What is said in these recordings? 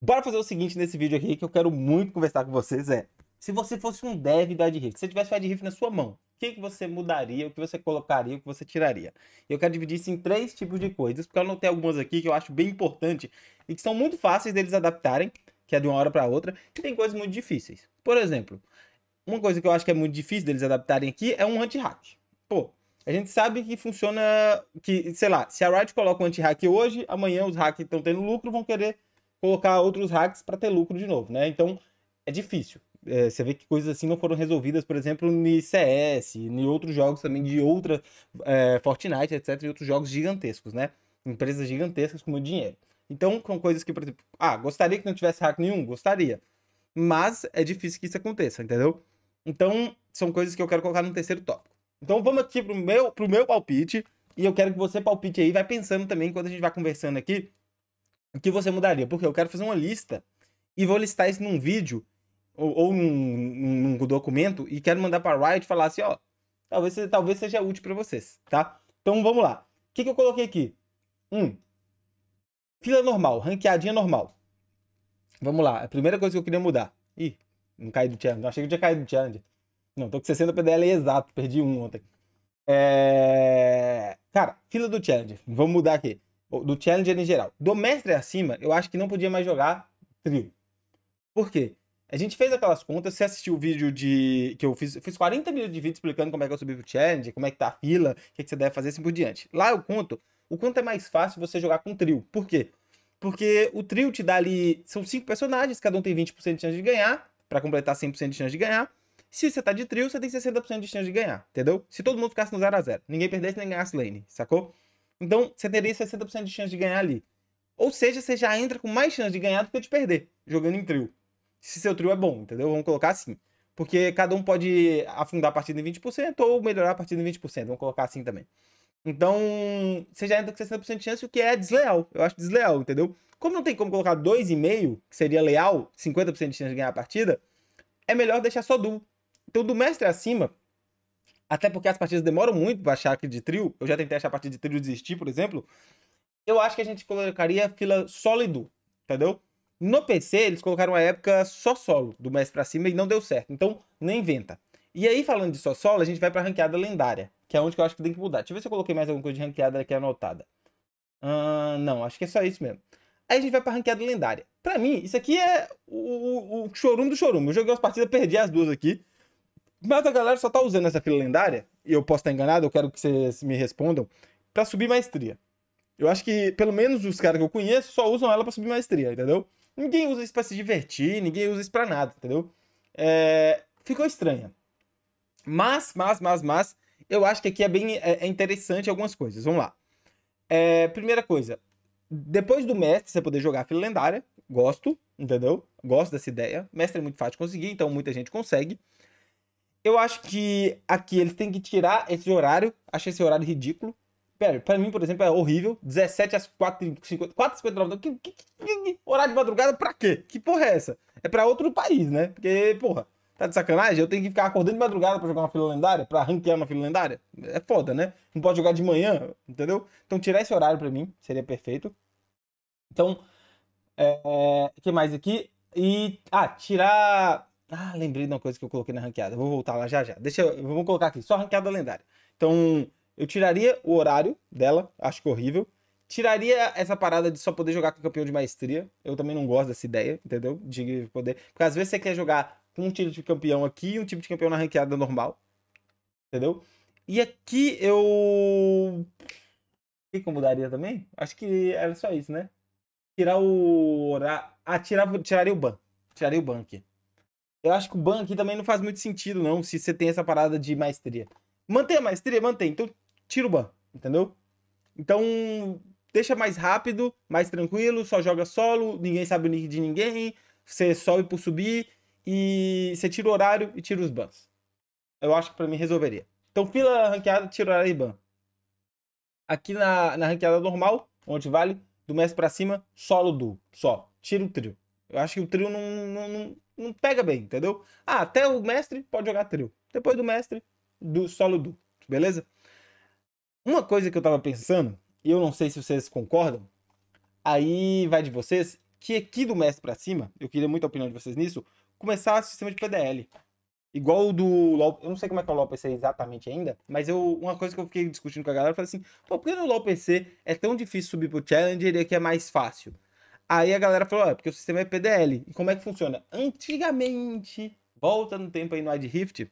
Bora fazer o seguinte nesse vídeo aqui que eu quero muito conversar com vocês é se você fosse um dev do AdRift, se você tivesse o AdRift na sua mão, o que, que você mudaria, o que você colocaria, o que você tiraria? Eu quero dividir isso em três tipos de coisas, porque eu anotei algumas aqui que eu acho bem importante e que são muito fáceis deles adaptarem, que é de uma hora para outra, e tem coisas muito difíceis. Por exemplo, uma coisa que eu acho que é muito difícil deles adaptarem aqui é um anti-hack. Pô, a gente sabe que funciona, que, sei lá, se a Riot coloca um anti-hack hoje, amanhã os hackers que estão tendo lucro vão querer colocar outros hacks para ter lucro de novo, né? Então é difícil. É, você vê que coisas assim não foram resolvidas, por exemplo, no CS, em outros jogos também de outra é, Fortnite, etc, e outros jogos gigantescos, né? Empresas gigantescas com muito dinheiro. Então, são coisas que, por exemplo, ah, gostaria que não tivesse hack nenhum, gostaria. Mas é difícil que isso aconteça, entendeu? Então, são coisas que eu quero colocar no terceiro tópico. Então, vamos aqui pro meu, pro meu palpite, e eu quero que você palpite aí, vai pensando também quando a gente vai conversando aqui, que você mudaria? Porque eu quero fazer uma lista e vou listar isso num vídeo ou, ou num, num, num, documento e quero mandar para Riot falar assim, ó, talvez, talvez seja útil para vocês, tá? Então vamos lá. O que, que eu coloquei aqui? Um, fila normal, ranqueadinha normal. Vamos lá, a primeira coisa que eu queria mudar. Ih, não caí do challenge, achei que eu tinha caído do challenge. Não, tô com 60 PDL exato, perdi um ontem. É... Cara, fila do challenge, vamos mudar aqui do Challenger em geral. Do mestre acima, eu acho que não podia mais jogar trio. Por quê? A gente fez aquelas contas, você assistiu o vídeo de. que eu fiz. Eu fiz 40 minutos de vídeo explicando como é que eu subi pro Challenger, como é que tá a fila, o que, é que você deve fazer assim por diante. Lá eu conto o quanto é mais fácil você jogar com trio. Por quê? Porque o trio te dá ali. São cinco personagens, cada um tem 20% de chance de ganhar, para completar 100% de chance de ganhar. Se você tá de trio, você tem 60% de chance de ganhar, entendeu? Se todo mundo ficasse no 0x0, ninguém perdesse nem ganhasse lane, sacou? Então, você teria 60% de chance de ganhar ali. Ou seja, você já entra com mais chance de ganhar do que de perder, jogando em trio. Se seu trio é bom, entendeu? Vamos colocar assim. Porque cada um pode afundar a partida em 20% ou melhorar a partida em 20%. Vamos colocar assim também. Então, você já entra com 60% de chance, o que é desleal. Eu acho desleal, entendeu? Como não tem como colocar 2,5, que seria leal, 50% de chance de ganhar a partida, é melhor deixar só duo. Então, do mestre acima, até porque as partidas demoram muito pra achar aqui de trio, eu já tentei achar a partida de trio desistir, por exemplo, eu acho que a gente colocaria fila sólido, entendeu? No PC, eles colocaram uma época só solo, do mestre pra cima, e não deu certo. Então, nem inventa. E aí, falando de só solo, a gente vai pra ranqueada lendária, que é onde que eu acho que tem que mudar. Deixa eu ver se eu coloquei mais alguma coisa de ranqueada aqui anotada. Uh, não, acho que é só isso mesmo. Aí a gente vai pra ranqueada lendária. Pra mim, isso aqui é o, o, o chorum do chorum. Eu joguei umas partidas, perdi as duas aqui. Mas a galera só tá usando essa fila lendária, e eu posso estar enganado, eu quero que vocês me respondam, para subir maestria. Eu acho que, pelo menos os caras que eu conheço, só usam ela para subir maestria, entendeu? Ninguém usa isso pra se divertir, ninguém usa isso pra nada, entendeu? É... Ficou estranha. Mas, mas, mas, mas, eu acho que aqui é bem é, é interessante algumas coisas. Vamos lá. É, primeira coisa, depois do mestre você poder jogar a fila lendária, gosto, entendeu? Gosto dessa ideia. Mestre é muito fácil de conseguir, então muita gente consegue. Eu acho que aqui eles têm que tirar esse horário. Achei esse horário ridículo. Pera, pra mim, por exemplo, é horrível. 17 às 4h59. 4h59. Então, que, que, que, horário de madrugada pra quê? Que porra é essa? É pra outro país, né? Porque, porra, tá de sacanagem? Eu tenho que ficar acordando de madrugada pra jogar uma fila lendária? Pra ranquear uma fila lendária? É foda, né? Não pode jogar de manhã, entendeu? Então, tirar esse horário pra mim seria perfeito. Então, o é, é, que mais aqui? E, ah, tirar ah, lembrei de uma coisa que eu coloquei na ranqueada. Vou voltar lá já já. Deixa eu. Vamos colocar aqui, só ranqueada lendária. Então, eu tiraria o horário dela, acho que é horrível. Tiraria essa parada de só poder jogar com campeão de maestria. Eu também não gosto dessa ideia, entendeu? De poder. Porque às vezes você quer jogar com um tipo de campeão aqui e um tipo de campeão na ranqueada normal. Entendeu? E aqui eu. O que, eu mudaria também? Acho que era só isso, né? Tirar o. Ah, tirar... tiraria o ban. Tiraria o ban aqui. Eu acho que o ban aqui também não faz muito sentido, não, se você tem essa parada de maestria. Mantém a maestria? Mantém. Então, tira o ban, entendeu? Então, deixa mais rápido, mais tranquilo, só joga solo, ninguém sabe o nick de ninguém, você sobe por subir e você tira o horário e tira os bans. Eu acho que pra mim resolveria. Então, fila ranqueada, tira o horário e ban. Aqui na, na ranqueada normal, onde vale, do mestre pra cima, solo duo, só. Tira o trio. Eu acho que o trio não, não, não, não pega bem, entendeu? Ah, até o mestre pode jogar trio. Depois do mestre, do solo duplo, beleza? Uma coisa que eu tava pensando, e eu não sei se vocês concordam, aí vai de vocês, que aqui do mestre para cima, eu queria muito a opinião de vocês nisso, começar o sistema de PDL. Igual o do LoL, eu não sei como é que é o LoL PC exatamente ainda, mas eu uma coisa que eu fiquei discutindo com a galera, eu falei assim, pô, por que no LoL PC é tão difícil subir pro Challenger e aqui é mais fácil? Aí a galera falou, ah, porque o sistema é PDL. E como é que funciona? Antigamente, volta no tempo aí no Ad Rift,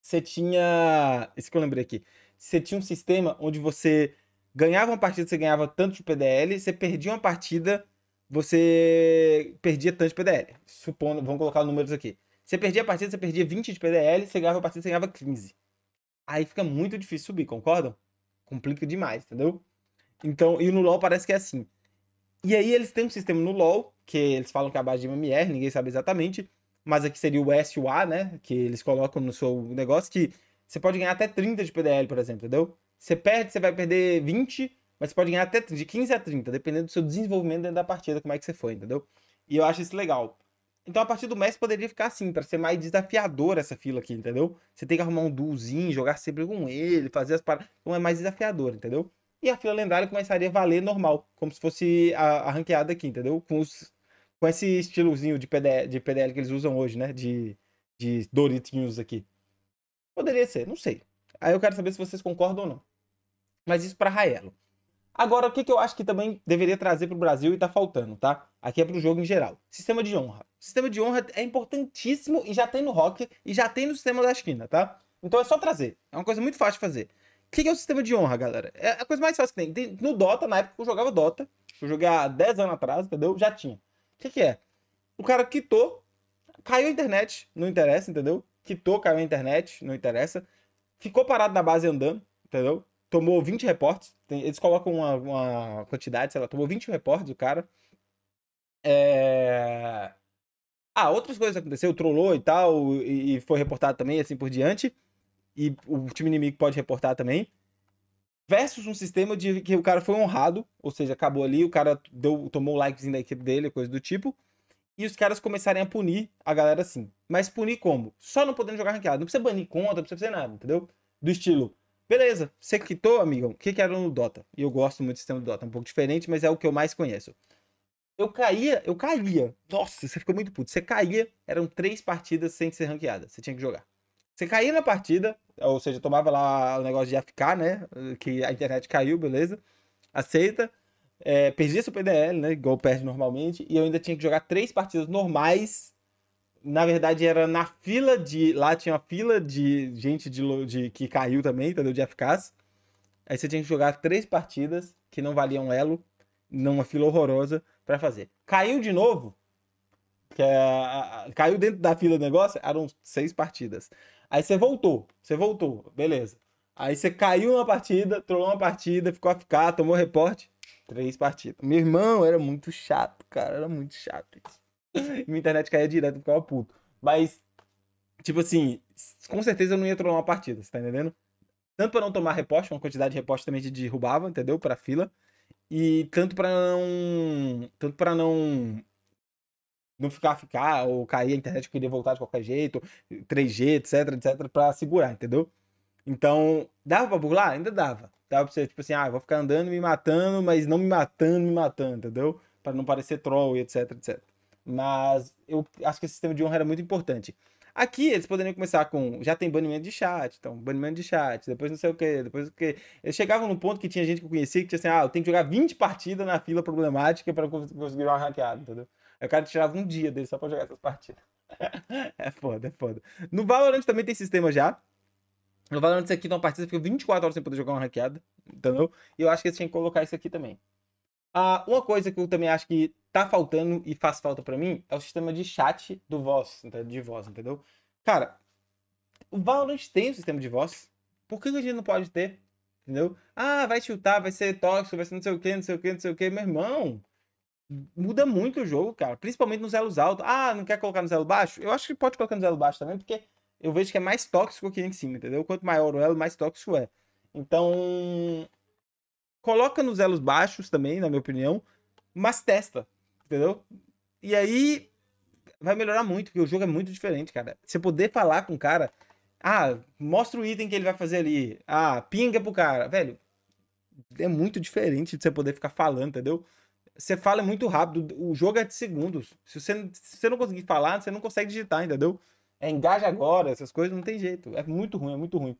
você tinha. Isso que eu lembrei aqui. Você tinha um sistema onde você ganhava uma partida, você ganhava tanto de PDL, você perdia uma partida, você perdia tanto de PDL. Supondo, vamos colocar números aqui. Você perdia a partida, você perdia 20 de PDL, você ganhava a partida, você ganhava 15. Aí fica muito difícil subir, concordam? Complica demais, entendeu? Então, e no LoL parece que é assim. E aí eles têm um sistema no LoL, que eles falam que é a base de MMR, ninguém sabe exatamente, mas aqui seria o S e o A, né? Que eles colocam no seu negócio, que você pode ganhar até 30 de PDL, por exemplo, entendeu? Você perde, você vai perder 20, mas você pode ganhar até de 15 a 30, dependendo do seu desenvolvimento dentro da partida, como é que você foi, entendeu? E eu acho isso legal. Então a partir do Messi poderia ficar assim, para ser mais desafiador essa fila aqui, entendeu? Você tem que arrumar um duozinho, jogar sempre com ele, fazer as paradas. Então é mais desafiador, entendeu? e a fila lendária começaria a valer normal, como se fosse a, a ranqueada aqui, entendeu? Com, os, com esse estilozinho de PDL, de PDL que eles usam hoje, né? De, de Doritinhos aqui. Poderia ser, não sei. Aí eu quero saber se vocês concordam ou não. Mas isso para Raelo. Agora, o que, que eu acho que também deveria trazer para o Brasil e tá faltando, tá? Aqui é para o jogo em geral. Sistema de honra. Sistema de honra é importantíssimo e já tem no rock e já tem no sistema da esquina, tá? Então é só trazer. É uma coisa muito fácil de fazer que, que é o sistema de honra, galera? É a coisa mais fácil que tem. No Dota, na época que eu jogava Dota, eu joguei há 10 anos atrás, entendeu? Já tinha. O que, que é? O cara quitou, caiu a internet, não interessa, entendeu? Quitou, caiu a internet, não interessa. Ficou parado na base andando, entendeu? Tomou 20 reportes. eles colocam uma, uma quantidade, sei lá, tomou 20 reportes o cara. É... Ah, outras coisas aconteceu, trollou e tal, e, e foi reportado também, assim por diante e o time inimigo pode reportar também. Versus um sistema de que o cara foi honrado, ou seja, acabou ali, o cara deu, tomou o likezinho da equipe dele, coisa do tipo. E os caras começarem a punir a galera assim. Mas punir como? Só não podendo jogar ranqueado. Não precisa banir conta, não precisa fazer nada, entendeu? Do estilo. Beleza, você quitou, amigão. O que, que era no Dota? E eu gosto muito do sistema do Dota, é um pouco diferente, mas é o que eu mais conheço. Eu caía, eu caía. Nossa, você ficou muito puto. Você caía, eram três partidas sem ser ranqueada. Você tinha que jogar. Você caía na partida, ou seja, tomava lá o negócio de aficar, né? Que a internet caiu, beleza. Aceita. É, perdia seu PDL, né? Igual perde normalmente. E eu ainda tinha que jogar três partidas normais. Na verdade, era na fila de. Lá tinha uma fila de gente de, de que caiu também, entendeu? De AFKs. Aí você tinha que jogar três partidas que não valiam elo, numa fila horrorosa, para fazer. Caiu de novo, que é, caiu dentro da fila do negócio, eram seis partidas. Aí você voltou, você voltou, beleza. Aí você caiu numa partida, trollou uma partida, ficou a ficar, tomou reporte. Três partidas. Meu irmão era muito chato, cara, era muito chato. Minha internet caía direto, ficava puto. Mas, tipo assim, com certeza eu não ia trollar uma partida, você tá entendendo? Tanto pra não tomar reporte, uma quantidade de reporte também te derrubava, entendeu? Pra fila. E tanto pra não. Tanto pra não não ficar, ficar, ou cair a internet, querer voltar de qualquer jeito, 3G, etc, etc, para segurar, entendeu? Então, dava para burlar? Ainda dava. Dava para você, tipo assim, ah, vou ficar andando, me matando, mas não me matando, me matando, entendeu? para não parecer troll e etc, etc. Mas eu acho que esse sistema de honra era muito importante. Aqui eles poderiam começar com já tem banimento de chat, então banimento de chat, depois não sei o que, depois o que. Eles chegavam num ponto que tinha gente que eu conhecia que tinha assim, ah, eu tenho que jogar 20 partidas na fila problemática para conseguir uma hackeada, entendeu? É o cara tirava um dia dele só pra jogar essas partidas. é foda, é foda. No Valorant também tem sistema já. No Valorant isso aqui numa partida fica 24 horas sem poder jogar uma hackeada. entendeu? E eu acho que eles tinham que colocar isso aqui também. Ah, uma coisa que eu também acho que tá faltando e faz falta para mim é o sistema de chat do voz, de voz, entendeu? Cara, o Valorant tem um sistema de voz. Por que a gente não pode ter? Entendeu? Ah, vai chutar, vai ser tóxico, vai ser não sei o que, não sei o que, não sei o que. Meu irmão, muda muito o jogo, cara. Principalmente nos elos altos. Ah, não quer colocar no elo baixo? Eu acho que pode colocar no elo baixo também, porque eu vejo que é mais tóxico aqui em cima, entendeu? Quanto maior o elo, mais tóxico é. Então, coloca nos elos baixos também, na minha opinião, mas testa, entendeu? E aí vai melhorar muito, porque o jogo é muito diferente, cara. Você poder falar com o cara, ah, mostra o item que ele vai fazer ali, ah, pinga pro cara, velho, é muito diferente de você poder ficar falando, entendeu? você fala muito rápido, o jogo é de segundos. Se você, se você não conseguir falar, você não consegue digitar, entendeu? É engaja agora, essas coisas, não tem jeito. É muito ruim, é muito ruim.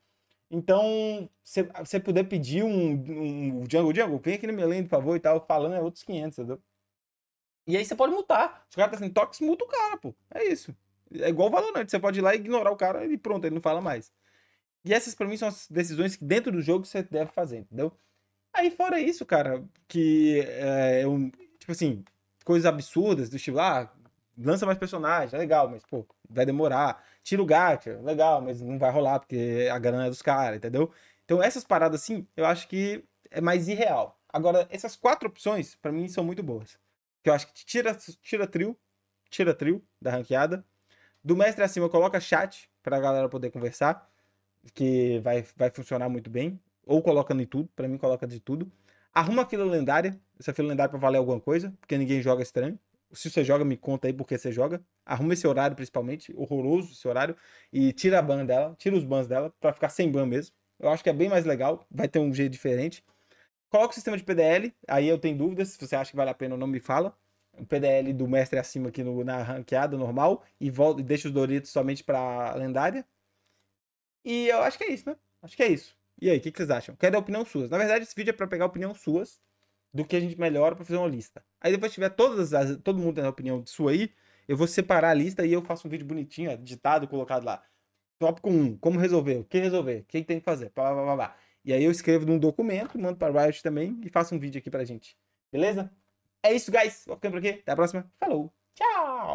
Então, se você puder pedir um, um Django, Django, vem aqui no minha lane, por favor, e tal, falando é outros 500, entendeu? E aí você pode multar. Se o cara tá sendo tóxico, multa o cara, pô. É isso. É igual o Valorant, você pode ir lá e ignorar o cara e pronto, ele não fala mais. E essas pra mim são as decisões que dentro do jogo você deve fazer, entendeu? Aí, fora isso, cara, que é eh, um. Tipo assim, coisas absurdas do estilo ah, lança mais personagens, é legal, mas, pô, vai demorar. Tira o gacha, legal, mas não vai rolar porque a grana é dos caras, entendeu? Então, essas paradas assim, eu acho que é mais irreal. Agora, essas quatro opções, para mim, são muito boas. Que eu acho que tira, tira trio, tira trio da ranqueada. Do mestre acima, coloca chat pra galera poder conversar, que vai, vai funcionar muito bem. Ou coloca de tudo, para mim coloca de tudo. Arruma a fila lendária, essa fila lendária pra valer alguma coisa, porque ninguém joga estranho. Se você joga, me conta aí porque você joga. Arruma esse horário, principalmente, horroroso esse horário, e tira a ban dela, tira os bans dela, para ficar sem ban mesmo. Eu acho que é bem mais legal, vai ter um jeito diferente. Coloca o sistema de PDL, aí eu tenho dúvidas, se você acha que vale a pena ou não, me fala. O PDL do mestre acima aqui no, na ranqueada normal, e volta, deixa os Doritos somente pra lendária. E eu acho que é isso, né? Acho que é isso. E aí, o que, que, vocês acham? Quero a opinião suas. Na verdade, esse vídeo é para pegar a opinião suas do que a gente melhora para fazer uma lista. Aí depois tiver todas as, todo mundo tendo a opinião sua aí, eu vou separar a lista e eu faço um vídeo bonitinho, digitado, colocado lá. Tópico 1, como resolver, o que resolver, o que tem que fazer, blá, blá, blá, blá. E aí eu escrevo num documento, mando para Riot também e faço um vídeo aqui pra gente. Beleza? É isso, guys. Vou ficando por aqui. Até a próxima. Falou. Tchau.